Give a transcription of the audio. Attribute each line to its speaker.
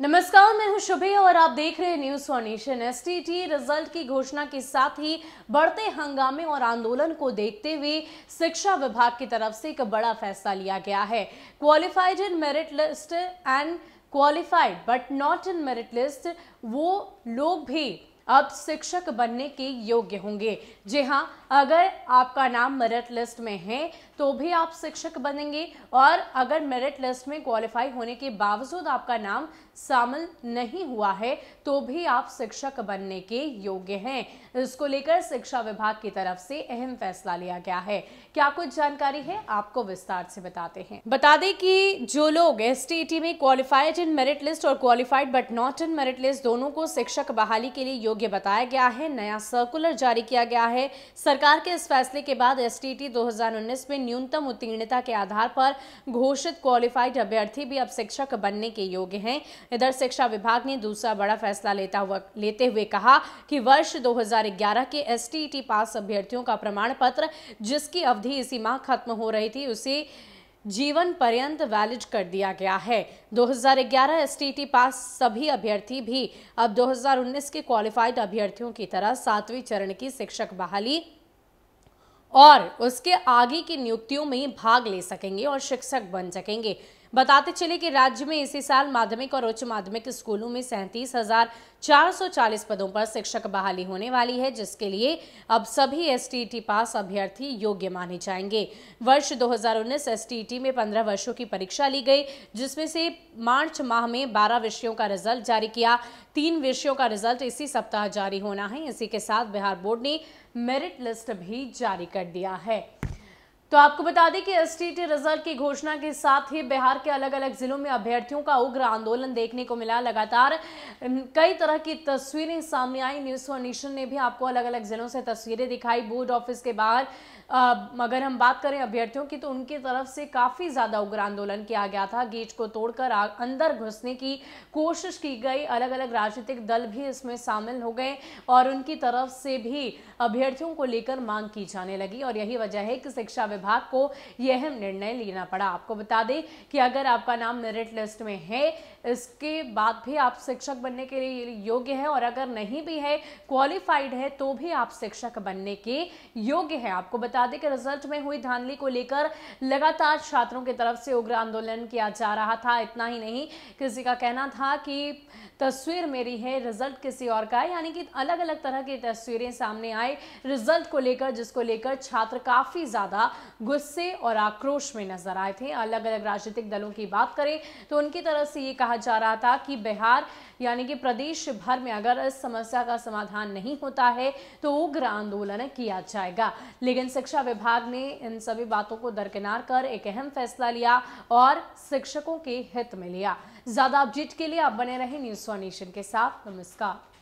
Speaker 1: नमस्कार मैं हूं शुभे और आप देख रहे हैं न्यूज फॉर्नेशन एस रिजल्ट की घोषणा के साथ ही बढ़ते हंगामे और आंदोलन को देखते हुए शिक्षा विभाग की तरफ से एक बड़ा फैसला लिया गया है qualified in merit list and qualified but not in merit list वो लोग भी अब शिक्षक बनने के योग्य होंगे जी हाँ अगर आपका नाम मेरिट लिस्ट में है तो भी आप शिक्षक बनेंगे और अगर मेरिट लिस्ट में क्वालिफाई होने के बावजूद आपका नाम शामिल नहीं हुआ है तो भी आप शिक्षक बनने के योग्य हैं इसको लेकर शिक्षा विभाग की तरफ से अहम फैसला लिया गया है क्या कुछ जानकारी है आपको विस्तार से बताते हैं बता दें कि जो लोग एस e में क्वालिफाइड इन मेरिट लिस्ट और qualified but not in merit list दोनों को शिक्षक बहाली के लिए योग्य योग्य बताया गया है नया सर्कुलर जारी किया गया है सरकार के इस फैसले के बाद एस टी 2019 में न्यूनतम उत्तीर्णता के आधार पर घोषित क्वालिफाइड अभ्यर्थी भी अब शिक्षक बनने के योग्य हैं इधर शिक्षा विभाग ने दूसरा बड़ा फैसला लेता हुआ लेते हुए कहा कि वर्ष 2011 के एस पास अभ्यर्थियों का प्रमाण पत्र जिसकी अवधि इसी माह खत्म हो रही थी उसी जीवन पर्यंत वैलिड कर दिया गया है 2011 एसटीटी पास सभी अभ्यर्थी भी अब 2019 के क्वालिफाइड अभ्यर्थियों की तरह सातवीं चरण की शिक्षक बहाली और उसके आगे की नियुक्तियों में भाग ले सकेंगे और शिक्षक बन सकेंगे बताते चले कि राज्य में इसी साल माध्यमिक और उच्च माध्यमिक स्कूलों में सैंतीस हजार चार सौ चालीस पदों पर शिक्षक बहाली होने वाली है जिसके लिए अब सभी एस e पास अभ्यर्थी योग्य माने जाएंगे वर्ष 2019 हजार e में 15 वर्षों की परीक्षा ली गई जिसमें से मार्च माह में 12 विषयों का रिजल्ट जारी किया तीन विषयों का रिजल्ट इसी सप्ताह जारी होना है इसी के साथ बिहार बोर्ड ने मेरिट लिस्ट भी जारी कर दिया है तो आपको बता दें कि एसटीटी रिजल्ट की घोषणा के साथ ही बिहार के अलग अलग जिलों में अभ्यर्थियों का उग्र आंदोलन देखने को मिला लगातार कई तरह की तस्वीरें सामने आई न्यूज वन नेशन ने भी आपको अलग अलग जिलों से तस्वीरें दिखाई बोर्ड ऑफिस के बाहर अगर हम बात करें अभ्यर्थियों की तो उनकी तरफ से काफ़ी ज़्यादा उग्र आंदोलन किया गया था गेट को तोड़कर अंदर घुसने की कोशिश की गई अलग अलग राजनीतिक दल भी इसमें शामिल हो गए और उनकी तरफ से भी अभ्यर्थियों को लेकर मांग की जाने लगी और यही वजह है कि शिक्षा विभाग को यह अहम निर्णय लेना पड़ा आपको बता दें कि अगर आपका नाम मेरिट लिस्ट में है इसके बाद भी आप शिक्षक बनने के लिए योग्य है और अगर नहीं भी है क्वालिफाइड है तो भी आप शिक्षक बनने के योग्य है आपको बता दें कि रिजल्ट में हुई धांधली को लेकर लगातार छात्रों की तरफ से उग्र आंदोलन किया जा रहा था इतना ही नहीं किसी का कहना था कि तस्वीर मेरी है रिजल्ट किसी और का है यानी कि अलग अलग तरह की तस्वीरें सामने आए रिजल्ट को लेकर जिसको लेकर छात्र काफ़ी ज़्यादा गुस्से और आक्रोश में नजर आए थे अलग अलग राजनीतिक दलों की बात करें तो उनकी तरफ से ये कहा जा रहा था कि बिहार यानी कि प्रदेश भर में अगर इस समस्या का समाधान नहीं होता है तो उग्र आंदोलन किया जाएगा लेकिन शिक्षा विभाग ने इन सभी बातों को दरकिनार कर एक अहम फैसला लिया और शिक्षकों के हित में लिया ज्यादा अपडेट के लिए आप बने रहे न्यूज वन नेशन के साथ नमस्कार